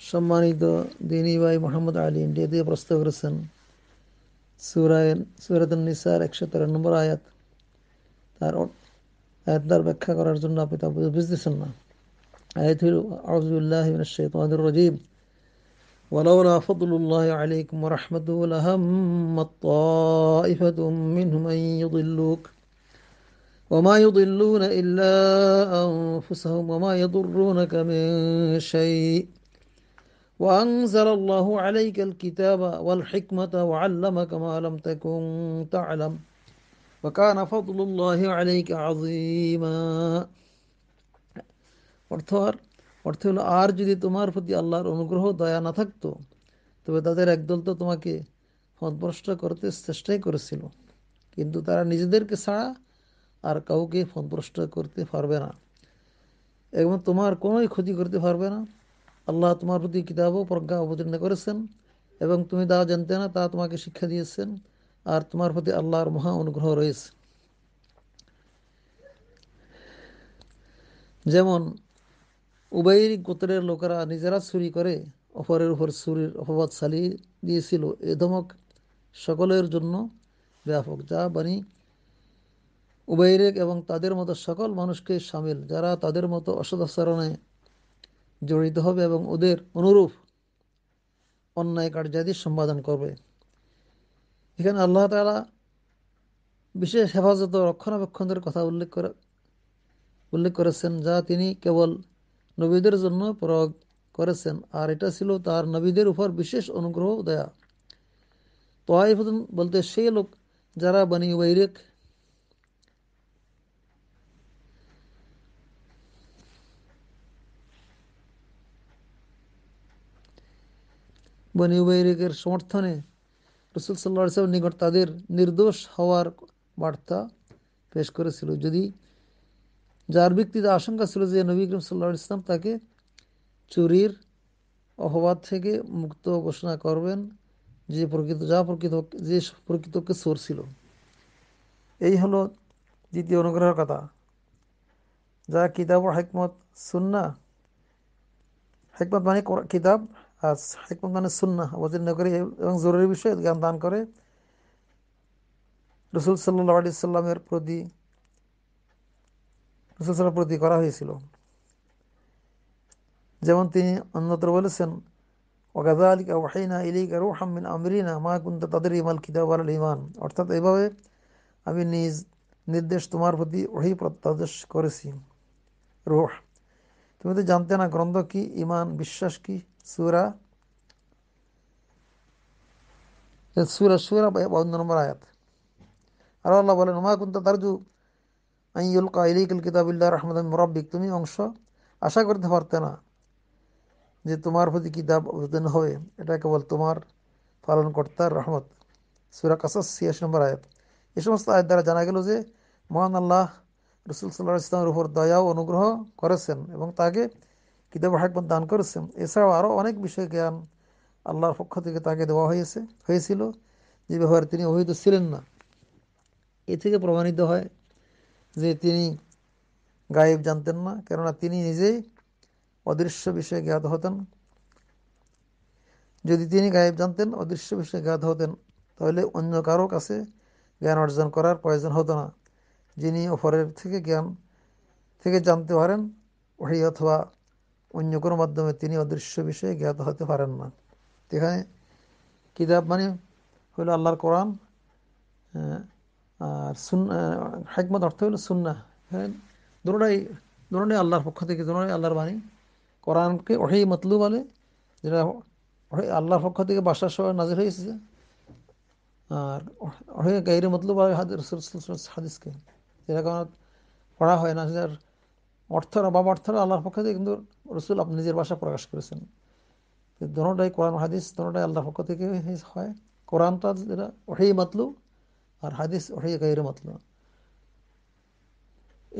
ديني محمد علي سورة النساء സമ്മാനിത ദീനീവായ് മുഹമ്മദ് അലിൻ്റെ ഇതേ പ്രസ്തകൃസൻ സൂറായൻ സൂരത്തുൻ നിസ ലക്ഷത്തി രണ്ടു പറയാത്ത ولولا فضل الله عليكم ورحمته لهم الطائفة منهم أن يضلوك وما يضلون إلا أنفسهم وما يضرونك من شيء وأنزل الله عليك الكتاب والحكمة وعلمك ما لم تكن تعلم وكان فضل الله عليك عظيما অর্থ আর অর্থ হলো আর যদি তোমার প্রতি আল্লাহর অনুগ্রহ দয়া না থাকতো তবে তাদের একদল তো তোমাকে ফদভ্রষ্ট করতে চেষ্টাই করেছিল কিন্তু তারা নিজেদেরকে ছাড়া আর কাউকে ফদভ্রষ্ট করতে পারবে না এবং তোমার কোনোই ক্ষতি করতে পারবে না আল্লাহ তোমার প্রতি কিতাবও প্রজ্ঞা অবতীর্ণ করেছেন এবং তুমি তা জানতে না তা তোমাকে শিক্ষা দিয়েছেন আর তোমার প্রতি আল্লাহর মহা অনুগ্রহ রয়েছে যেমন উবাইর গোত্রের লোকেরা নিজেরা চুরি করে অপরের উপর চুরির অপবাদ চালিয়ে দিয়েছিল এ ধমক সকলের জন্য ব্যাপক যা বাণী উবাইরেক এবং তাদের মতো সকল মানুষকে সামিল যারা তাদের মতো অসদাচরণে জড়িত হবে এবং ওদের অনুরূপ অন্যায় কার্যাদি সম্পাদন করবে এখানে আল্লাহ তালা বিশেষ হেফাজত রক্ষণাবেক্ষণের কথা উল্লেখ করে উল্লেখ করেছেন যা তিনি কেবল নবীদের জন্য প্রয়োগ করেছেন আর এটা ছিল তার নবীদের উপর বিশেষ অনুগ্রহ দেয়া তোয়াইফুদ্দিন বলতে সেই লোক যারা বানি বৈরেখ বনি সমর্থনে রসুল সাল্লা নিকট তাদের নির্দোষ হওয়ার বার্তা পেশ করেছিল যদি যার ব্যক্তিতে আশঙ্কা ছিল যে নবী ইকরম সাল্লা ইসলাম তাকে চুরির অহবাদ থেকে মুক্ত ঘোষণা করবেন যে প্রকৃত যা প্রকৃত যে প্রকৃতকে সোর ছিল এই হল দ্বিতীয় অনুগ্রহের কথা যা কিতাব হেকমত শুননা হেকমত মানে কিতাব আর সাহেক মানে সুন্না অবতীর্ণ করে এবং জরুরি বিষয়ে জ্ঞান দান করে রসুল সাল্লাহ আলি সাল্লামের প্রতি রসুল সাল্লাম প্রতি করা হয়েছিল যেমন তিনি অন্যত্র বলেছেন ওগাদা আলিক ওয়াহিনা ইলিক রোহামিন আমরিনা মা কুন্ত তাদের ইমাল কিতাব আল ইমান অর্থাৎ এইভাবে আমি নিজ নির্দেশ তোমার প্রতি ওহি প্রত্যাদেশ করেছি রোহ তুমি তো জানতে না গ্রন্থ কি ইমান বিশ্বাস কি সুরা সুরা সুরা বাউন্ন নম্বর আয়াত আর আল্লাহ বলেন তারজু কিতাবুল্লাহ রহমদ তুমি অংশ আশা করতে পারতে না যে তোমার প্রতি কিতাব অবতীর্ণ হবে এটা কেবল তোমার পালনকর্তার রহমত সুরা কাসাস ছিয়াশি নম্বর আয়াত এ সমস্ত আয়ের দ্বারা জানা গেল যে মহান আল্লাহ রসুল সাল্লাহ ইসলামের উপর দয়া অনুগ্রহ করেছেন এবং তাকে কিতাব হাকমত দান করেছেন এছাড়াও আরও অনেক বিষয় জ্ঞান আল্লাহর পক্ষ থেকে তাকে দেওয়া হয়েছে হয়েছিল যে ব্যাপারে তিনি অবহিত ছিলেন না এ থেকে প্রমাণিত হয় যে তিনি গায়েব জানতেন না কেননা তিনি নিজেই অদৃশ্য বিষয়ে জ্ঞাত হতেন যদি তিনি গায়েব জানতেন অদৃশ্য বিষয়ে জ্ঞাত হতেন তাহলে অন্য কারো কাছে জ্ঞান অর্জন করার প্রয়োজন হতো না যিনি অপরের থেকে জ্ঞান থেকে জানতে পারেন ওই অথবা অন্য কোনো মাধ্যমে তিনি অদৃশ্য বিষয়ে জ্ঞাত হতে পারেন না এখানে কিতাব মানে হইল আল্লাহর কোরআন আর সুন্না হাইকমত অর্থ হইল সুন্না হ্যাঁ দুটাই দুটাই আল্লাহর পক্ষ থেকে দুটাই আল্লাহর বাণী কোরআনকে ওঠেই মতলু বলে যেটা আল্লাহর পক্ষ থেকে বাসার সবাই নাজির হয়েছে আর ওহে গাইরে মতলু বলে হাদিসকে যেটা কারণ পড়া হয় না যার অর্থের অভাব অর্থের আল্লাহর পক্ষ থেকে কিন্তু রসুল আপনি নিজের ভাষা প্রকাশ করেছেন দোনোটাই কোরআন হাদিস দোনোটাই আল্লাহর পক্ষ থেকে হয় কোরআনটা যেটা ওঠেই মাতলু আর হাদিস ওঠেই গাইরে মাতলু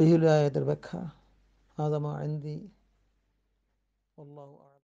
এই হলো আয়াতের ব্যাখ্যা আজামা আইন্দি আল্লাহ